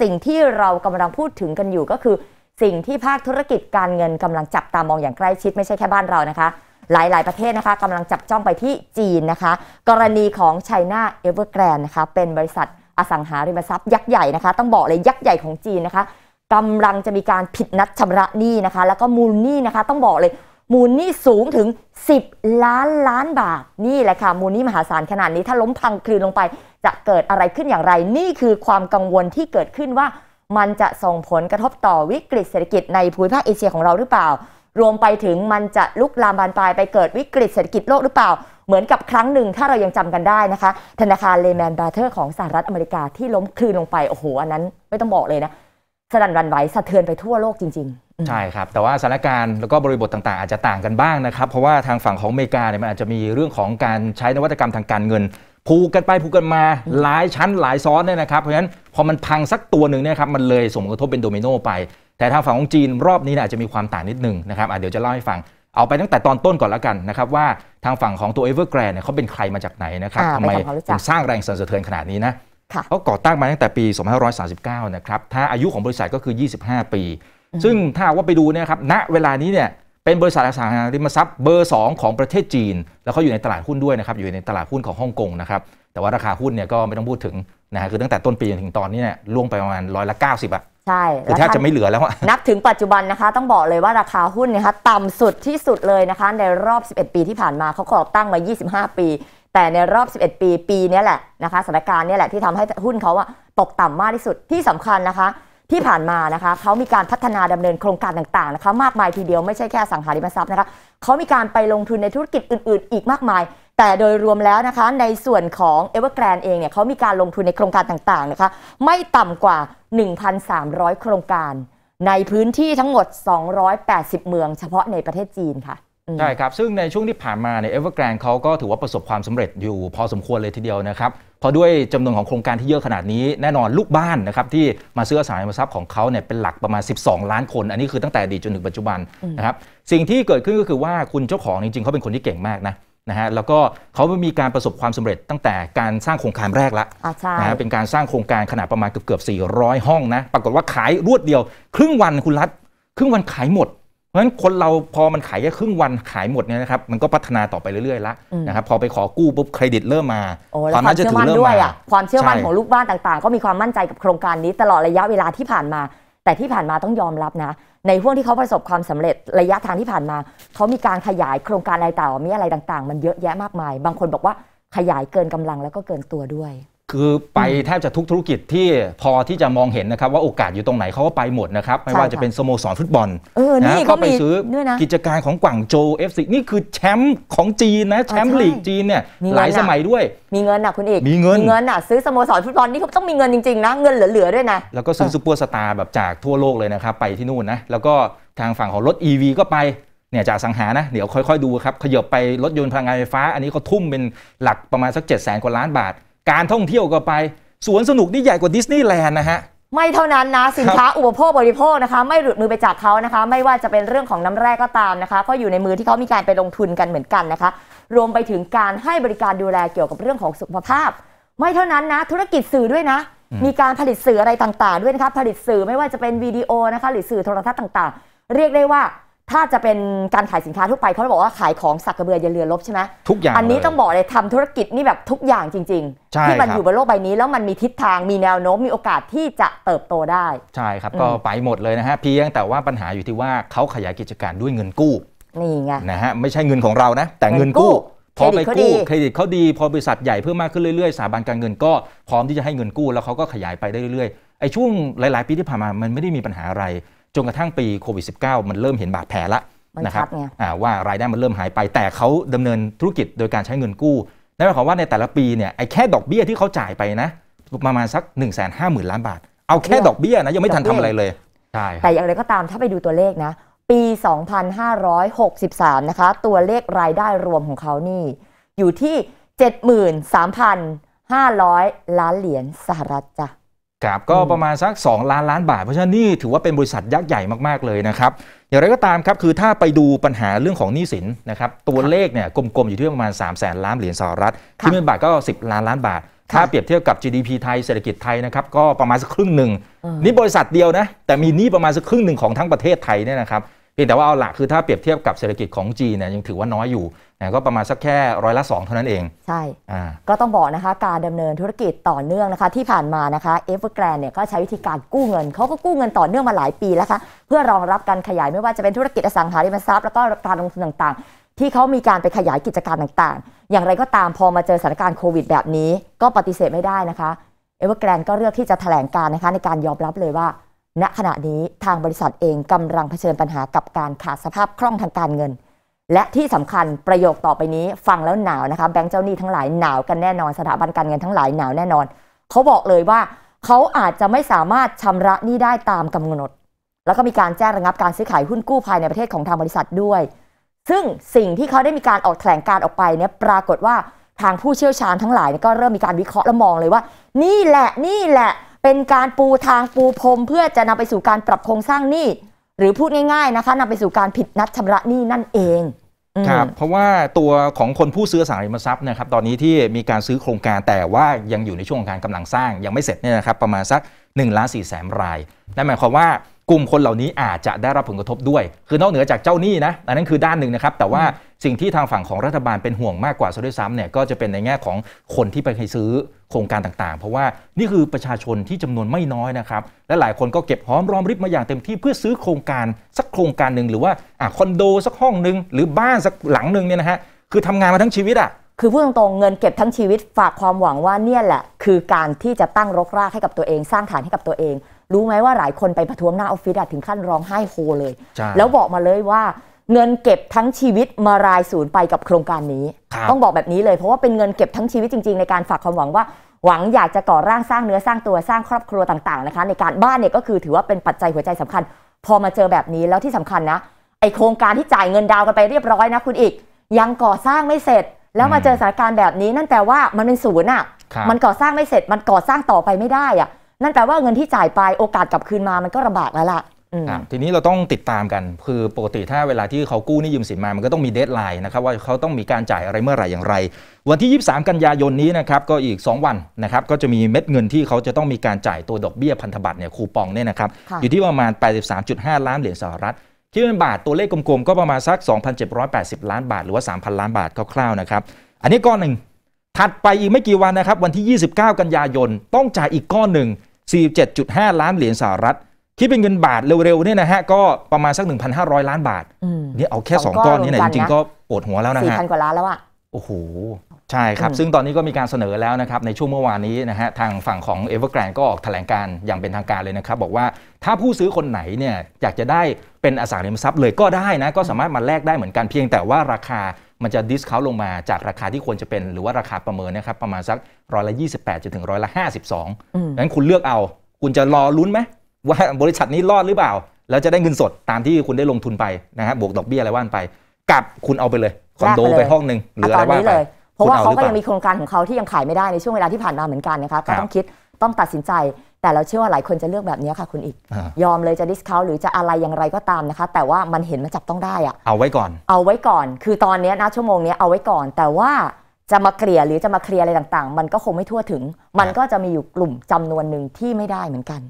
สิ่งที่เรากำลังพูดถึงกันอยู่ก็คือ สิ่งที่ภาคธุรกิจการเงินกำลังจับตามองอย่างใกล้ชิดไม่ใช่แค่บ้านเรานะคะ หลายหลายประเทศนะคะกำลังจับจ้องไปที่จีนนะคะ กรณีของไชน่าเอเวอร์แกรนนะคะเป็นบริษัทอสังหาริมทรัพย์ยักษ์ใหญ่นะคะ ต้องบอกเลยยักษ์ใหญ่ของจีนนะคะกำลังจะมีการผิดนัดชำระหนี้นะคะ แล้วก็มูลหนี้นะคะ ต้องบอกเลยมูลนี่สูงถึง 10 ล้านล้านบาทนี่แหละค่ะมูลนี่มหาศาลขนาดนี้ถ้าล้มพังคลืนลงไปจะเกิดอะไรขึ้นอย่างไร นี่คือความกังวลที่เกิดขึ้นว่า มันจะส่งผลกระทบต่อวิกฤตเศรษฐกิจในภูมิภาคเอเชียของเราหรือเปล่า รวมไปถึงมันจะลุกลามบานปลายไปเกิดวิกฤตเศรษฐกิจโลกหรือเปล่าเหมือนกับครั้งหนึ่งถ้าเรายังจำกันได้นะคะธนาคารเลแมนบาเทอร์ของสหรัฐอเมริกาที่ล้มคลืนลงไปโอ้โหอันนั้นไม่ต้องบอกเลยนะสดั่นรันไหวสะเทือนไปทั่วโลกจริง ๆ ใช่ครับ แต่ว่าสถานการณ์แล้วก็บริบทต่างๆ อาจจะต่างกันบ้างนะครับ เพราะว่าทางฝั่งของอเมริกาเนี่ยมันอาจจะมีเรื่องของการใช้นวัตกรรมทางการเงินผูกกันไปผูกกันมา หลายชั้นหลายซ้อนเนี่ยนะครับเพราะฉะนั้นพอมันพังสักตัวหนึ่งเนี่ยครับมันเลยส่งผลกระทบเป็นโดมิโนไปแต่ทางฝั่งของจีนรอบนี้อาจจะมีความต่างนิดนึงนะครับเดี๋ยวจะเล่าให้ฟังเอาไปตั้งแต่ตอนต้นก่อนแล้วกันนะครับว่าทางฝั่งของตัวเอเวอร์แกรนเนี่ยเขาเป็นใครมาจากไหนนะครับทำไมถึงสร้างแรงสั่นสะเทือนขนาดนี้นะเขาก่อตั้งมาตั้งแต่ปี 2539 นะครับ ถ้าอายุของบริษัทก็คือ 25 ปี ซึ่งถ้าว่าไปดูเนี่ยครับ ณ เวลานี้เนี่ย เป็นบริษัทอสังหาริมทรัพย์เบอร์ 2 ของประเทศจีน แล้วเขาอยู่ในตลาดหุ้นด้วยนะครับ อยู่ในตลาดหุ้นของฮ่องกงนะครับ แต่ว่าราคาหุ้นเนี่ยก็ไม่ต้องพูดถึงนะฮะคือตั้งแต่ต้นปีจนถึงตอนนี้เนี่ยล่วงไปประมาณร้อยละเก้าสิบอะใช่ คือแทบจะไม่เหลือแล้วนับถึงปัจจุบันนะคะ ต้องบอกเลยว่าราคาหุ้นนะคะ ต่ำสุดที่สุดเลยนะคะ ในรอบ 11 ปีที่ผ่านมาเขาก่อตั้งมา 25 ปีแต่ในรอบ 11 ปีปีนี้แหละนะคะสถานการณ์นี่แหละที่ทำให้หุ้นเขาอะตกต่ำมากที่สุดที่สำคัญนะคะ ที่ผ่านมานะคะเขามีการพัฒนาดำเนินโครงการต่างๆนะคะมากมายทีเดียวไม่ใช่แค่สังหาริมทรัพย์นะคะเขามีการไปลงทุนในธุรกิจอื่นๆ อีกมากมาย แต่โดยรวมแล้วนะคะ ในส่วนของเอเวอร์แกรนเองเนี่ยเขามีการลงทุนในโครงการต่างๆนะคะไม่ต่ำกว่า 1,300 โครงการ ในพื้นที่ทั้งหมด 280 เมือง เฉพาะในประเทศจีนค่ะใช่ครับ ซึ่งในช่วงที่ผ่านมาเนี่ยเอเวอร์แกรน์เขาก็ถือว่าประสบความสำเร็จอยู่พอสมควรเลยทีเดียวนะครับพอด้วยจำนวนของโครงการที่เยอะขนาดนี้แน่นอนลูกบ้านนะครับที่มาซื้ออสังหาริมทรัพย์ของเขาเนี่ยเป็นหลักประมาณ 12 ล้านคนอันนี้คือตั้งแต่อดีตจนถึงปัจจุบันนะครับสิ่งที่เกิดขึ้นก็คือว่าคุณเจ้าของจริงๆ เขาเป็นคนที่เก่งมากนะนะฮะแล้วก็เขามีการประสบความสำเร็จตั้งแต่การสร้างโครงการแรกละนะฮะเป็นการสร้างโครงการขนาดประมาณเกือบเกือบ400 ห้องนะปรากฏว่าขายรวดเดียวครึ่งวันคุณรัฐครึ่งวันขายหมดเพราะฉะนั้นคนเราพอมันขายแค่ครึ่งวันขายหมดเนี่ยนะครับมันก็พัฒนาต่อไปเรื่อยๆละนะครับพอไปขอกู้ปุ๊บเครดิตเริ่มมาความน่าจะถือด้ว่อ่ะความเชื่อมั่นของลูกบ้านต่าง ๆ ก็มีความมั่นใจกับโครงการนี้ตลอดระยะเวลาที่ผ่านมา แต่ที่ผ่านมาต้องยอมรับนะ ในห่วงที่เขาประสบความสำเร็จระยะทางที่ผ่านมาเขามีการขยายโครงการอะไรต่างมีอะไรต่าง ๆ มันเยอะแยะมากมายบางคนบอกว่าขยายเกินกำลังแล้วก็เกินตัวด้วยคือไปแทบจะทุกธุรกิจที่พอที่จะมองเห็นนะครับว่าโอกาสอยู่ตรงไหนเขาก็ไปหมดนะครับไม่ว่าจะเป็นสโมสรฟุตบอลนะก็ไปซื้อกิจการของกวางโจเอฟซีนี่คือแชมป์ของจีนนะแชมป์ลีกจีนเนี่ยหลายสมัยด้วยมีเงินอ่ะคุณเอกมีเงินเงินอ่ะซื้อสโมสรฟุตบอลนี่เขาต้องมีเงินจริงๆนะ เงินเหลือๆด้วยนะ แล้วก็ซื้อซูเปอร์สตาร์แบบจากทั่วโลกเลยนะครับไปที่นู่นนะแล้วก็ทางฝั่งของรถ e ีก็ไปเนี่ยจากสังหานะเดี๋ยวค่อยๆดูครับขยบไปรถยนต์พลังงานไฟฟ้า อันนี้เขาทุ่มเป็นหลักประมาณสัก 7 0 0 0 0นกว่าล้านบาทการท่องเที่ยวก็ไป สวนสนุกนี่ใหญ่กว่าดิสนีย์แลนด์นะฮะไม่เท่านั้นนะ สินค้าอุปโภคบริโภคนะคะ ไม่หลุดมือไปจากเขานะคะไม่ว่าจะเป็นเรื่องของน้ำแร่ก็ตามนะคะก็อยู่ในมือที่เขามีการไปลงทุนกันเหมือนกันนะคะรวมไปถึงการให้บริการดูแลเกี่ยวกับเรื่องของสุขภาพไม่เท่านั้นนะธุรกิจสื่อด้วยนะ มีการผลิตสื่ออะไรต่างๆ ด้วยนะคะผลิตสื่อไม่ว่าจะเป็นวิดีโอนะคะหรือสื่อโทรทัศน์ต่างๆ เรียกได้ว่าถ้าจะเป็นการขายสินค้าทั่วไปเขาบอกว่าขายของสักกระเบือยันเรือลบใช่ไหมทุกอย่างอันนี้ต้องบอกเลยทำธุรกิจนี่แบบทุกอย่างจริงๆ ที่มันอยู่บนโลกใบนี้แล้วมันมีทิศทางมีแนวโน้มมีโอกาสที่จะเติบโตได้ ใช่ครับก็ไปหมดเลยนะฮะเพียงแต่ว่าปัญหาอยู่ที่ว่าเขาขยายกิจการด้วยเงินกู้ นี่ไงนะฮะไม่ใช่เงินของเรานะ แต่เงินกู้พอไปกู้เครดิตเขาดีพอบริษัทใหญ่เพิ่มมากขึ้นเรื่อย ๆสถาบันการเงินก็พร้อมที่จะให้เงินกู้ แล้วเขาก็ขยายไปได้เรื่อยๆไอ้ช่วงหลายๆปีที่ผ่านมามันไม่ได้มีปัญหาอะไรจนกระทั่งปีโควิด -19 มันเริ่มเห็นบาดแผลละนะครับว่ารายได้มันเริ่มหายไป แต่เขาดำเนินธุรกิจโดยการใช้เงินกู้นั่นหมายความว่าในแต่ละปีเนี่ยไอ้แค่ดอกเบี้ยที่เขาจ่ายไปนะประมาณสัก1นึ่งแสนห้าหมื่นล้านบาท เอาแค่ดอกเบี้ยนะยังไม่ทันทำอะไรเลยใช่แต่อย่างไรก็ตามถ้าไปดูตัวเลขนะ ปี 2563นะคะตัวเลขรายได้รวมของเขานี่ อยู่ที่ 73,500 ล้านเหรียญสหรัฐจ้ะครับก็ประมาณสัก2ล้านล้านบาทเพราะฉะนั้นนี่ถือว่าเป็นบริษัทยักษ์ใหญ่มากๆเลยนะครับ อย่างไรก็ตามครับคือถ้าไปดูปัญหาเรื่องของหนี้สินนะครับตัวเลขเนี่ยกลมๆอยู่ที่ประมาณ3 0 0แสนล้านเหรียญสหรัฐที่เป็นบาทก็ 10 ล้านล้านบาท ถ้าเปรียบเทียบกับ GDP ไทยเศรษฐกิจไทยนะครับ ก็ประมาณสักครึ่งหนึ่งนี่บริษัทเดียวนะ แต่มีหนี้ประมาณสักครึ่งหนึ่งของทั้งประเทศไทยเนี่ยนะครับียงแต่ว่าเอาหลักคือถ้าเปรียบเทียบกับเศรษฐกิจของจีนเนี่ยยังถือว่าน้อยอยู่ก็ประมาณสักแค่ร้อยละ 2 เท่านั้นเอง ใช่ก็ต้องบอกนะคะการดำเนินธุรกิจต่อเนื่องนะคะที่ผ่านมานะคะเอฟเวอร์แกรนเนี่ยก็ใช้วิธีการกู้เงิน เขาก็กู้เงินต่อเนื่องมาหลายปีแล้วคะเพื่อรองรับการขยายไม่ว่าจะเป็นธุรกิจอสังหาริมทรัพย์แล้วก็การลงทุนต่างๆที่เขามีการไปขยายกิจการต่างๆ อย่างไรก็ตามพอมาเจอสถานการณ์โควิด แบบนี้ ก็ปฏิเสธไม่ได้นะคะเอเวอร์แกรนก็เลือกที่จะแถลงการนะคะในการยอมรับเลยว่าณขณะนี้ทางบริษัทเองกำลังเผชิญปัญหากับการขาดสภาพคล่องทางการเงิน และที่สำคัญประโยคต่อไปนี้ฟังแล้วหนาวนะคะ แบงก์เจ้าหนี้ทั้งหลายหนาวกันแน่นอน สถาบันการเงินทั้งหลายหนาวแน่นอน เขาบอกเลยว่า เขาอาจจะไม่สามารถชำระหนี้ได้ตามกำหนด แล้วก็มีการแจ้งระงับการซื้อขายหุ้นกู้ภายในประเทศของทางบริษัทด้วย ซึ่งสิ่งที่เขาได้มีการออกแถลงการออกไปเนี่ยปรากฏว่าทางผู้เชี่ยวชาญทั้งหลายก็เริ่มมีการวิเคราะห์และมองเลยว่า นี่แหละนี่แหละเป็นการปูทางปูพรมเพื่อจะนำไปสู่การปรับโครงสร้างหนี้ หรือพูดง่ายๆนะคะนำไปสู่การผิดนัดชำระหนี้นั่นเองครับเพราะว่าตัวของคนผู้ซื้อสังหาริมทรัพย์นะครับตอนนี้ที่มีการซื้อโครงการแต่ว่ายังอยู่ในช่วงของการกำลังสร้างยังไม่เสร็จเนี่ยนะครับประมาณสัก1ล้านสี่แสนรายนั่นหมายความว่ากลุ่มคนเหล่านี้อาจจะได้รับผลกระทบด้วย คือนอกเหนือจากเจ้าหนี้นะอันนั้นคือด้านหนึ่งนะครับแต่ว่าสิ่งที่ทางฝั่งของรัฐบาลเป็นห่วงมากกว่าซะด้วยซ้ำเนี่ยก็จะเป็นในแง่ของคนที่ไปซื้อโครงการต่างๆ เพราะว่านี่คือประชาชนที่จำนวนไม่น้อยนะครับ และหลายคนก็เก็บหอมรอมริบมาอย่างเต็มที่เพื่อซื้อโครงการสักโครงการหนึ่งหรือว่าอคอนโดสักห้องหนึ่งหรือบ้านสักหลังหนึ่งเนี่ยนะฮะคือทำงานมาทั้งชีวิตอ่ะคือพูดตรงๆเงินเก็บทั้งชีวิตฝากความหวังว่าเนี่ยแหละคือการที่จะตั้งรกรากให้กับตัวเอง สร้างฐานให้กับตัวเอง รู้ไหมว่าหลายคนไปประท้วงหน้าออฟฟิศถึงขั้นร้องไห้โฮเลย แล้วบอกมาเลยว่าเงินเก็บทั้งชีวิตมารายศูนย์ไปกับโครงการนี้ ต้องบอกแบบนี้เลยเพราะว่าเป็นเงินเก็บทั้งชีวิตจริงๆ ในการฝากความหวังว่าหวังอยากจะก่อร่างสร้างเนื้อสร้างตัวสร้างครอบครัวต่างๆนะคะในการบ้านเนี่ยก็คือถือว่าเป็นปัจจัยหัวใจสำคัญ พอมาเจอแบบนี้แล้วที่สำคัญนะไอโครงการที่จ่ายเงินดาวกันไปเรียบร้อยนะคุณอีก ยังก่อสร้างไม่เสร็จ แล้วมาเจอสถานการณ์แบบนี้ นั่นแปลว่ามันเป็นศูนย์อ่ะมันก่อสร้างไม่เสร็จมันก่อสร้างต่อไปไม่ได้อ่ะนั่นแปลว่าเงินที่จ่ายไปโอกาสกลับคืนมามันก็ระบากแล้วล่ะทีนี้เราต้องติดตามกันคือปกติถ้าเวลาที่เขากู้นี่ยืมสินมามันก็ต้องมีเดทไลน์นะครับว่าเขาต้องมีการจ่ายอะไรเมื่อไหร่อย่างไร วันที่ 23 กันยายนนี้นะครับก็อีก 2 วันนะครับก็จะมีเม็ดเงินที่เขาจะต้องมีการจ่ายตัวดอกเบี้ยพันธบัตรเนี่ยคูปองเนี่ยนะครับอยู่ที่ประมาณ 83.5 ล้านเหรียญสหรัฐ ที่เป็นบาทตัวเลขกลมๆก็ประมาณสัก 2,780 ล้านบาท หรือว่า 3,000 ล้านบาทคร่าวๆนะครับอันนี้ก้อนหนึ่งถัดไปอีกไม่กี่วันนะครับวันที่ 29 กันยายนต้องจ่ายอีกก้อนหนึ่ง47.5 ล้านเหรียญสหรัฐคิดเป็นเงินบาทเร็วๆเนี่ยนะฮะก็ประมาณสัก 1,500 ล้านบาทนี่เอาแค่ 2 ก้อนนี่นะจริงๆ ก็ปวดหัวแล้วนะฮะสี่พันกว่าล้านแล้วอ่ะโอ้โห ใช่ครับ ซึ่งตอนนี้ก็มีการเสนอแล้วนะครับ ในช่วงเมื่อวานนี้นะฮะทางฝั่งของ e v e r g r a n d ก็ออกแถลงการอย่างเป็นทางการเลยนะครับ บอกว่าถ้าผู้ซื้อคนไหนเนี่ยอยากจะได้เป็นอสังหาริมทรัพย์เลยก็ได้นะก็สามารถมาแลกได้เหมือนกันเพียง แต่ว่าราคามันจะดิสคาวลงมาจากราคาที่ควรจะเป็นหรือว่าราคาประเมินนะครับประมาณสักร้อยละ28จนถึงร้อยละ52ดังนั้นคุณเลือกเอาคุณจะรอลุ้นไหมว่าบริษัทนี้รอดหรือเปล่า แล้วจะได้เงินสดตามที่คุณได้ลงทุนไปนะฮะบวกดอกเบี้ยอะไรว่านไปกับคุณเอาไปเลยคอนโดไปห้องหนึ่งหรืออะไรว่าไป เพราะว่าเขาก็ยังมีโครงการของเขาที่ยังขายไม่ได้ในช่วงเวลาที่ผ่านมาเหมือนกันนะคะก็ต้องคิดต้องตัดสินใจ แต่เราเชื่อว่าหลายคนจะเลือกแบบนี้ค่ะ คุณอีก ยอมเลยจะดิสคาวหรือจะอะไรอย่างไรก็ตามนะคะแต่ว่ามันเห็นมันจับต้องได้อะเอาไว้ก่อน เอาไว้ก่อน คือตอนนี้นะชั่วโมงนี้เอาไว้ก่อน แต่ว่าจะมาเกลี่ยหรือจะมาเคลียร์อะไรต่างๆมันก็คงไม่ทั่วถึงมันก็จะมีอยู่กลุ่มจำนวนหนึ่งที่ไม่ได้เหมือนกัน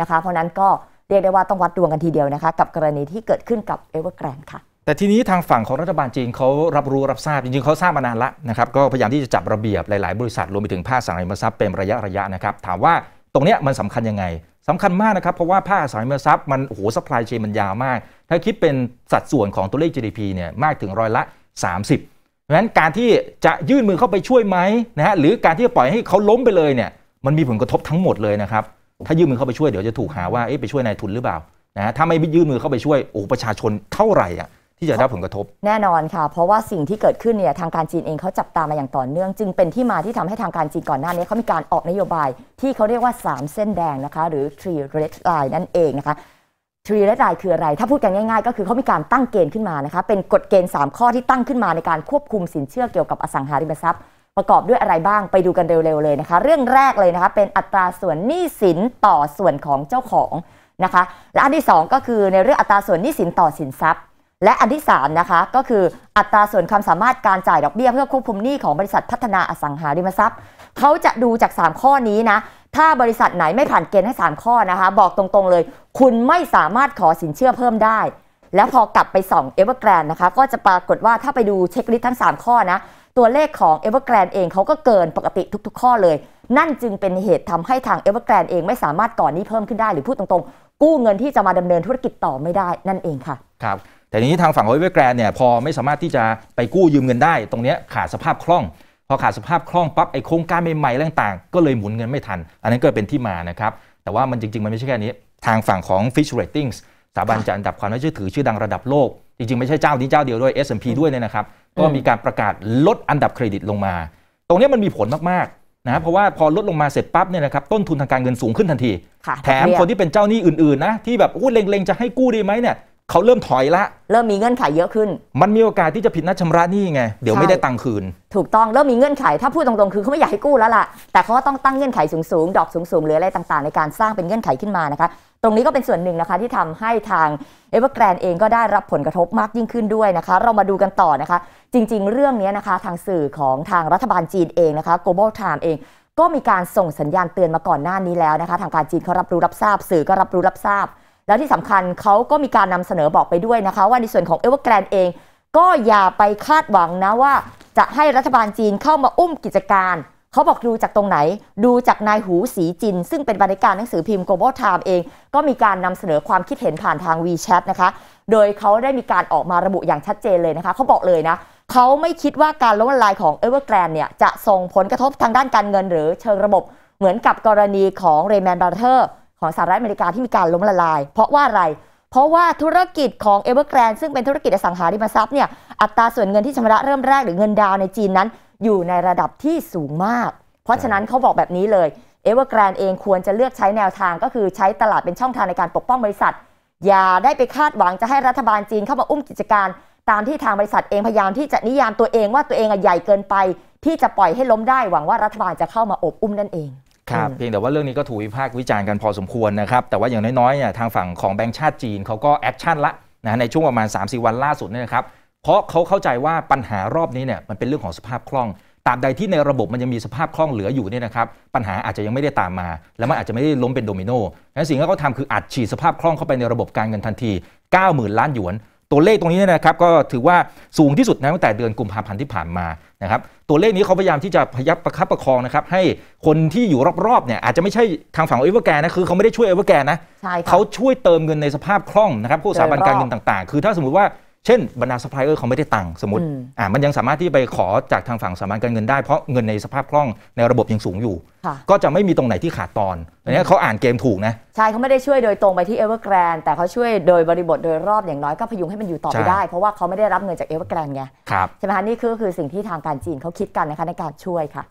นะคะเพราะนั้นก็เรียกได้ว่าต้องวัดดวงกันทีเดียวนะคะกับกรณีที่เกิดขึ้นกับเอเวอร์แกรนด์ค่ะแต่ทีนี้ทางฝั่งของรัฐบาลจีนเขารับรู้รับทราบจริงๆเขาทราบมานานละนะครับก็พยายามที่จะจับระเบียบหลายๆบริษัทรวมไปถึงภาคสังหาริมทรัพย์เป็นระยะระยะนะครับถามว่าตรงนี้มันสำคัญยังไงสำคัญมากนะครับเพราะว่าภาคสังหาริมทรัพย์มันโอ้โหสป라이เชนมันยาวมากถ้าคิดเป็นสัดส่วนของตัวเลข GDP เนี่ยมากถึงร้อยละ30เพราะฉะนั้นการที่จะยื่นมือเข้าไปช่วยไหมนะฮะหรือการที่จะปล่อยให้เขาล้มไปเลยเนี่ยมันมีผลกระทบทั้งหมดเลยนะครับถ้ายื่นมือเข้าไปช่วยเดี๋ยวจะถูกหาว่าไปช่วยนายทุนหรือเปล่านะถ้าไม่ยื่นมือเข้าไปช่วยโอ้ประชาชนเท่าไหร่อ่ะที่จะได้ผลกระทบ แน่นอนค่ะ เพราะว่าสิ่งที่เกิดขึ้นเนี่ยทางการจีนเองเขาจับตามาอย่างต่อเนื่องจึงเป็นที่มาที่ทำให้ทางการจีนก่อนหน้านี้เขามีการออกนโยบายที่เขาเรียกว่า3เส้นแดงนะคะหรือ three red line นั่นเองนะคะทรีและไายคืออะไรถ้าพูดกันง่ายๆก็คือเขามีการตั้งเกณฑ์ขึ้นมานะคะ เป็นกฎเกณฑ์3 ข้อที่ตั้งขึ้นมาในการควบคุมสินเชื่อเกี่ยวกับอสังหาริมทรัพย์ ประกอบด้วยอะไรบ้าง ไปดูกันเร็วๆเลยนะคะ เรื่องแรกเลยนะคะเป็นอัตราส่วนหนี้สินต่อส่วนของเจ้าของนะคะ และอันที่2ก็คือในเรื่องอัตราส่วนหนี้สินต่อสินทรัพย์และอันที่3นะคะก็คืออัตราส่วนความสามารถการจ่ายดอกเบี้ย เพื่อควบคุมหนี้ของบริษัทพัฒนาอสังหาริมทรัพย์ เขาจะดูจาก 3 ข้อนี้นะ ถ้าบริษัทไหนไม่ผ่านเกณฑ์ให้ 3 ข้อนะคะ บอกตรง ๆ เลยคุณไม่สามารถขอสินเชื่อเพิ่มได้ แล้วพอกลับไปส่องเอเวอร์แกรนนะคะก็จะปรากฏว่าถ้าไปดูเช็คลิสต์ทั้ง 3 ข้อนะ ตัวเลขของเอเวอร์แกรนเองเขาก็เกินปกติทุกๆข้อเลย นั่นจึงเป็นเหตุทำให้ทางเอเวอร์แกรนเองไม่สามารถก่อนนี้เพิ่มขึ้นได้หรือพูดตรงๆกู้เงินที่จะมาดำเนินธุรกิจต่อไม่ได้ นั่นเองค่ะครับแต่ทีนี้ทางฝั่งโอเวอร์แกรนเนี่ยพอไม่สามารถที่จะไปกู้ยืมเงินได้ ตรงนี้ขาดสภาพคล่อง พอขาดสภาพคล่องปั๊บ ไอโครงการใหม่ๆต่างๆ ก็เลยหมุนเงินไม่ทัน อันนั้นก็เป็นที่มานะครับ แต่ว่ามันจริง ๆ มันไม่ใช่แค่นี้ทางฝั่งของ Fitch Ratings สถาบันจัดอันดับความน่าเชื่อถือชื่อดังระดับโลก จริงๆไม่ใช่เจ้านี้เจ้าเดียวด้วย S&P ด้วยเนี่ยนะครับก็มีการประกาศลดอันดับเครดิตลงมา ตรงนี้มันมีผลมากๆนะเพราะว่าพอลดลงมาเสร็จปั๊บเนี่ยนะครับต้นทุนทางการเงินสูงขึ้นทันทีแถมคนที่เป็นเจ้าหนี้อื่นๆนะที่แบบเล็งๆจะให้กู้ดีไหมเนี่ยเขาเริ่มถอยละเริ่มมีเงื่อนไขเยอะขึ้น มันมีโอกาสที่จะผิด นัดชำระหนี้ไงเดี๋ยวไม่ได้ตังค์คืน ถูกต้อง เริ่มมีเงื่อนไขถ้าพูดตรงๆ คือเขาไม่อยากให้กู้แล้วล่ะ แต่เขาก็ต้องตั้งเงื่อนไขสูงๆ ดอกสูงๆ หรืออะไรต่างๆ ในการสร้างเป็นเงื่อนไขขึ้นมานะคะ ตรงนี้ก็เป็นส่วนหนึ่งนะคะที่ทำให้ทางเอเวอร์แกรนเองก็ได้รับผลกระทบมากยิ่งขึ้นด้วยนะคะเรามาดูกันต่อนะคะ จริงๆ เรื่องนี้นะคะทางสื่อของทางรัฐบาลจีนเองนะคะ Global Time เองก็มีการส่งสัญญาณเตือนมาก่อนหน้านี้แล้วนะคะทางการจีนเขารับรู้รับทราบสื่อก็รับรู้รับทราบแล้วที่สำคัญเขาก็มีการนำเสนอบอกไปด้วยนะคะ ว่าในส่วนของเอเวอร์แกรนเองก็อย่าไปคาดหวังนะว่าจะให้รัฐบาลจีนเข้ามาอุ้มกิจการ เขาบอกดูจากตรงไหน ดูจากนายหูสีจิน ซึ่งเป็นบรรณาการหนังสือพิมพ์ Global Time เอง ก็มีการนำเสนอความคิดเห็นผ่านทาง WeChat นะคะโดยเขาได้มีการออกมาระบุอย่างชัดเจนเลยนะคะเขาบอกเลยนะเขาไม่คิดว่าการล้มละลายของเอเวอร์แกรนเนี่ยจะส่งผลกระทบทางด้านการเงินหรือเชิงระบบเหมือนกับกรณีของเรแมนบร์เทอร์ของสหรัฐอเมริกาที่มีการล้มละลาย เพราะว่าอะไร เพราะว่าธุรกิจของเอเวอร์แกรนซึ่งเป็นธุรกิจอสังหาริมทรัพย์เนี่ยอัตราส่วนเงินที่ชำระเริ่มแรกหรือเงินดาวในจีนนั้น อยู่ในระดับที่สูงมาก เพราะฉะนั้นเขาบอกแบบนี้เลยเอเวอร์แกรนเองควรจะเลือกใช้แนวทางก็คือใช้ตลาดเป็นช่องทางในการปกป้องบริษัทอย่าได้ไปคาดหวังจะให้รัฐบาลจีนเข้ามาอุ้มกิจการ ตามที่ทางบริษัท เองพยายามที่จะนิยามตัวเองว่าตัวเองใหญ่เกินไป ที่จะปล่อยให้ล้มได้หวังว่ารัฐบาลจะเข้ามาอบอุ้มนั่นเองครับเพียงแต่ว่าเรื่องนี้ก็ถูกวิพากษ์วิจารณ์กันพอสมควรนะครับ แต่ว่าอย่างน้อยๆเนี่ยทางฝั่งของแบงก์ชาติจีนเขาก็แอคชั่นละนะในช่วงประมาณ3าวันล่าสุดนี่นะครับ เพราะเขาเข้าใจว่าปัญหารอบนี้เนี่ยมันเป็นเรื่องของสภาพคล่องตราบใดที่ในระบบมันยังมีสภาพคล่องเหลืออยู่เนี่ยนะครับปัญหาอาจจะยังไม่ได้ตามมา แล้วมันอาจจะไม่ได้ล้มเป็นโดมิโนงั้นสิ่งที่เขาทำคืออัดฉีดสภาพคล่องเข้าไปในระบบการเงินทันที 90,000ล้านหยวนตัวเลขตรงนี้นะครับก็ถือว่าสูงที่สุดนะตั้งแต่เดือนกุมภาพันธ์ที่ผ่านมานะครับตัวเลขนี้เขาพยายามที่จะพยับประคับประคองนะครับให้คนที่อยู่รอบๆเนี่ยอาจจะไม่ใช่ทางฝั่งเอเวอร์แกนะคือเขาไม่ได้ช่วยเอเวอร์แกนะเขาช่วยเติมเงินในสภาพคล่องนะครับพวกสถาบันการเงินต่างๆ คือถ้าสมมติว่าเช่นบรรดาซัพพลายเออร์เขาไม่ได้ตังค์สมมติอ่ามันยังสามารถที่ไปขอจากทางฝั่งสถาบันการเงินได้เพราะเงินในสภาพคล่องในระบบยังสูงอยู่ ก็จะไม่มีตรงไหนที่ขาดตอนอันนี้เขาอ่านเกมถูกนะ ใช่เขาไม่ได้ช่วยโดยตรงไปที่เอเวอร์แกรนแต่เขาช่วยโดยบริบทโดยรอบอย่างน้อยก็พยุงให้มันอยู่ต่อไปได้ เพราะว่าเขาไม่ได้รับเงินจากเอเวอร์แกรนไงใช่ไหมคะนี่คือคือสิ่งที่ทางการจีนเขาคิดกันนะคะในการช่วยค่ะ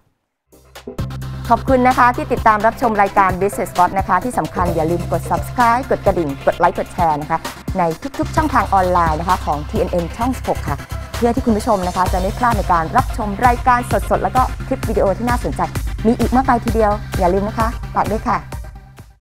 ขอบคุณนะคะที่ติดตามรับชมรายการ Business Spot นะคะ ที่สำคัญอย่าลืมกด subscribe กดกระดิ่งกดไลค์กดแชร์นะคะในทุกๆ ช่องทางออนไลน์นะคะของ TNN ช่อง16ค่ะเพื่อที่คุณผู้ชมนะคะจะไม่พลาดในการรับชมรายการสดๆ แล้วก็คลิปวิดีโอที่น่าสนใจ มีอีกมากมายทีเดียวอย่าลืมนะคะฝากด้วยค่ะ